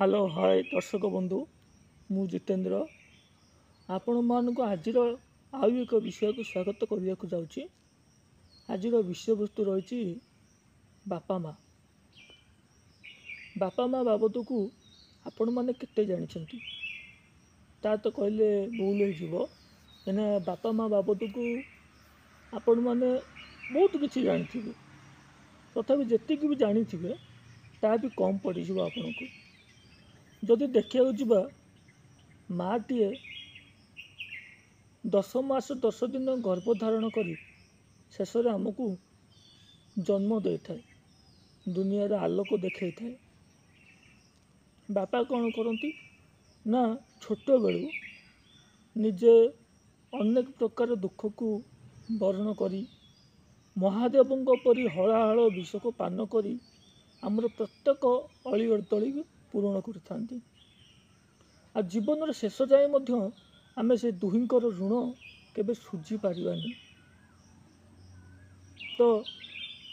hello ହଏ ଦର୍ଶକ ବନ୍ଧୁ ମୁଁ ଜିତେନ୍ଦ୍ର ଆପଣମାନଙ୍କୁ ଆଜିର ଆଉ ଏକ ବିଷୟକୁ ସ୍ୱାଗତ କରିବାକୁ ଯାଉଛି ଆଜିର ବିଷୟବସ୍ତୁ ରହିଛି ବାପା ମା' ବାପା ମା' ବାବଦକୁ ଆପଣମାନେ କେତେ ଜାଣିଛନ୍ତି ତା ତ କହିଲେ ଭୁଲ ହେଇଯିବ କାହିଁକିନା ବାପା ମା' ବାବଦକୁ ଆପଣମାନେ ବହୁତ କିଛି ଜାଣିଥିବେ ତଥାପି ଯେତିକି ବି ଜାଣିଥିବେ ତାହା ବି କମ୍ ପଡ଼ିଯିବ ଆପଣଙ୍କୁ ଯଦି ଦେଖିବାକୁ ଯିବା ମାଆଟିଏ ଦଶ ମାସ ଦଶ ଦିନ ଗର୍ଭ ଧାରଣ କରି ଶେଷରେ ଆମକୁ ଜନ୍ମ ଦେଇଥାଏ ଦୁନିଆର ଆଲୋକ ଦେଖାଇଥାଏ ବାପା କ'ଣ କରନ୍ତି ନା ଛୋଟବେଳୁ ନିଜେ ଅନେକ ପ୍ରକାର ଦୁଃଖକୁ ବରଣ କରି ମହାଦେବଙ୍କ ପରି ହଳାହଳ ବିଷକୁ ପାନ କରି ଆମର ପ୍ରତ୍ୟେକ ଅଳିଅଳି ତଳି ପୂରଣ କରିଥାନ୍ତି ଆଉ ଜୀବନର ଶେଷ ଯାଏଁ ମଧ୍ୟ ଆମେ ସେ ଦୁହିଁଙ୍କର ଋଣ କେବେ ଶୁଝିପାରିବାନି ତ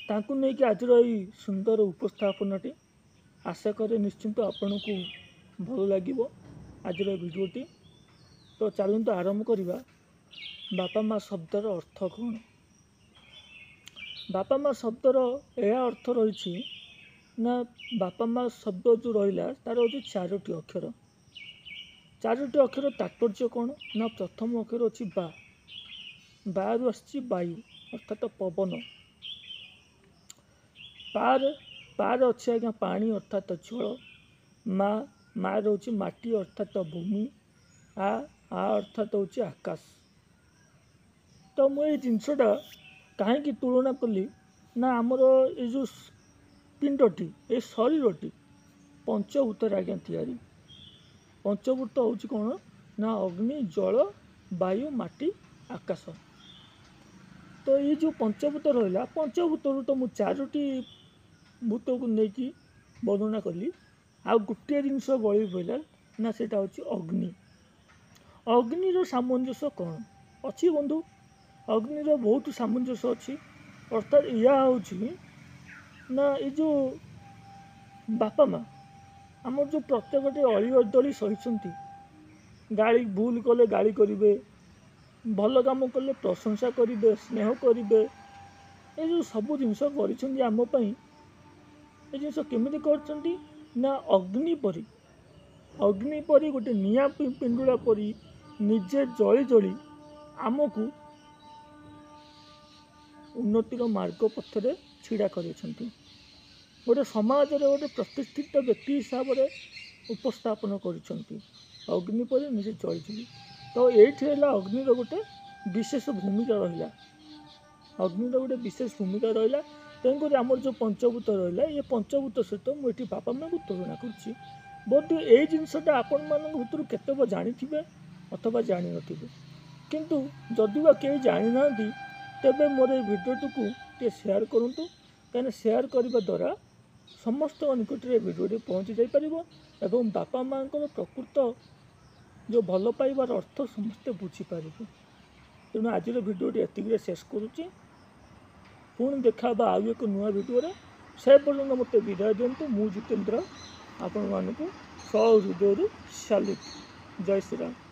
ତାଙ୍କୁ ନେଇକି ଆଜିର ଏଇ ସୁନ୍ଦର ଉପସ୍ଥାପନାଟି ଆଶା କରେ ନିଶ୍ଚିନ୍ତ ଆପଣଙ୍କୁ ଭଲ ଲାଗିବ ଆଜିର ଏ ଭିଡ଼ିଓଟି ତ ଚାଲନ୍ତୁ ଆରମ୍ଭ କରିବା ବାପା ମା' ଶବ୍ଦର ଅର୍ଥ କ'ଣ ବାପା ମା' ଶବ୍ଦର ଏହା ଅର୍ଥ ରହିଛି ନା ବାପା ମା ଶବ୍ଦ ଯେଉଁ ରହିଲା ତା'ର ହେଉଛି ଚାରୋଟି ଅକ୍ଷର ଚାରୋଟି ଅକ୍ଷର ତାତ୍ପର୍ଯ୍ୟ କ'ଣ ନା ପ୍ରଥମ ଅକ୍ଷର ଅଛି ବା ବାରୁ ଆସିଛି ବାୟୁ ଅର୍ଥାତ ପବନ ପାର ପାର ଅଛି ଆଜ୍ଞା ପାଣି ଅର୍ଥାତ ଜଳ ମା ମା'ର ହେଉଛି ମାଟି ଅର୍ଥାତ ଭୂମି ଆ ଆ ଅର୍ଥାତ ହେଉଛି ଆକାଶ ତ ମୁଁ ଏଇ ଜିନିଷଟା କାହିଁକି ତୁଳନା କଲି ନା ଆମର ଏ ଯେଉଁ ପିଣ୍ଡଟି ଏ ଶରୀରଟି ପଞ୍ଚଭୂତରେ ଆଜ୍ଞା ତିଆରି ପଞ୍ଚଭୂତ ହେଉଛି କ'ଣ ନା ଅଗ୍ନି ଜଳ ବାୟୁ ମାଟି ଆକାଶ ତ ଏଇ ଯେଉଁ ପଞ୍ଚଭୂତ ରହିଲା ପଞ୍ଚଭୂତରୁ ତ ମୁଁ ଚାରୋଟି ଭୂତକୁ ନେଇକି ବର୍ଣ୍ଣନା କଲି ଆଉ ଗୋଟିଏ ଜିନିଷ ବଳି ପଡ଼ିଲା ନା ସେଇଟା ହେଉଛି ଅଗ୍ନି ଅଗ୍ନିର ସାମଞ୍ଜସ୍ୟ କ'ଣ ଅଛି ବନ୍ଧୁ ଅଗ୍ନିର ବହୁତ ସାମଞ୍ଜସ୍ୟ ଅଛି ଅର୍ଥାତ୍ ଏହା ହେଉଛି ନା ଏ ଯେଉଁ ବାପା ମା' ଆମର ଯେଉଁ ପ୍ରତ୍ୟେକଟି ଅଳି ଅଦଳି ସହିଛନ୍ତି ଗାଳି ଭୁଲ କଲେ ଗାଳି କରିବେ ଭଲ କାମ କଲେ ପ୍ରଶଂସା କରିବେ ସ୍ନେହ କରିବେ ଏ ଯେଉଁ ସବୁ ଜିନିଷ କରିଛନ୍ତି ଆମ ପାଇଁ ଏ ଜିନିଷ କେମିତି କରିଛନ୍ତି ନା ଅଗ୍ନି ପରି ଅଗ୍ନି ପରି ଗୋଟେ ନିଆଁ ପିଣ୍ଡୁଳା ପରି ନିଜେ ଜଳି ଜଳି ଆମକୁ ଉନ୍ନତିର ମାର୍ଗ ପଥରେ ଛିଡ଼ା କରିଅଛନ୍ତି ଗୋଟେ ସମାଜରେ ଗୋଟେ ପ୍ରତିଷ୍ଠିତ ବ୍ୟକ୍ତି ହିସାବରେ ଉପସ୍ଥାପନ କରିଛନ୍ତି ଅଗ୍ନି ପରେ ନିଜେ ଚଳିଛନ୍ତି ତ ଏଇଠି ହେଲା ଅଗ୍ନିର ଗୋଟେ ବିଶେଷ ଭୂମିକା ରହିଲା ଅଗ୍ନିର ଗୋଟେ ବିଶେଷ ଭୂମିକା ରହିଲା ତେଣୁକରି ଆମର ଯେଉଁ ପଞ୍ଚଭୂତ ରହିଲା ଏ ପଞ୍ଚଭୂତ ସହିତ ମୁଁ ଏଠି ବାପା ମାଆଙ୍କୁ ତୁଳନା କରୁଛି ବୋଧହୁଏ ଏଇ ଜିନିଷଟା ଆପଣମାନଙ୍କ ଭିତରୁ କେତେକ ଜାଣିଥିବେ ଅଥବା ଜାଣିନଥିବେ କିନ୍ତୁ ଯଦି ବା କେହି ଜାଣିନାହାନ୍ତି ତେବେ ମୋର ଏ ଭିଡ଼ିଓଟିକୁ ଟିକେ ସେୟାର କରନ୍ତୁ କାହିଁକିନା ସେୟାର କରିବା ଦ୍ୱାରା ସମସ୍ତଙ୍କ ନିକଟରେ ଭିଡ଼ିଓଟି ପହଞ୍ଚି ଯାଇପାରିବ ଏବଂ ବାପା ମାଆଙ୍କର ପ୍ରକୃତ ଯେଉଁ ଭଲ ପାଇବାର ଅର୍ଥ ସମସ୍ତେ ବୁଝିପାରିବେ ତେଣୁ ଆଜିର ଭିଡ଼ିଓଟି ଏତିକିରେ ଶେଷ କରୁଛି ପୁଣି ଦେଖା ହେବା ଆଉ ଏକ ନୂଆ ଭିଡ଼ିଓରେ ସେ ପର୍ଯ୍ୟନ୍ତ ମୋତେ ବିଦାୟ ଦିଅନ୍ତୁ ମୁଁ ଜିତେନ୍ଦ୍ର ଆପଣମାନଙ୍କୁ ସହୃଦୟରୁ ସାଲିଟ ଜୟ ଶ୍ରୀରାମ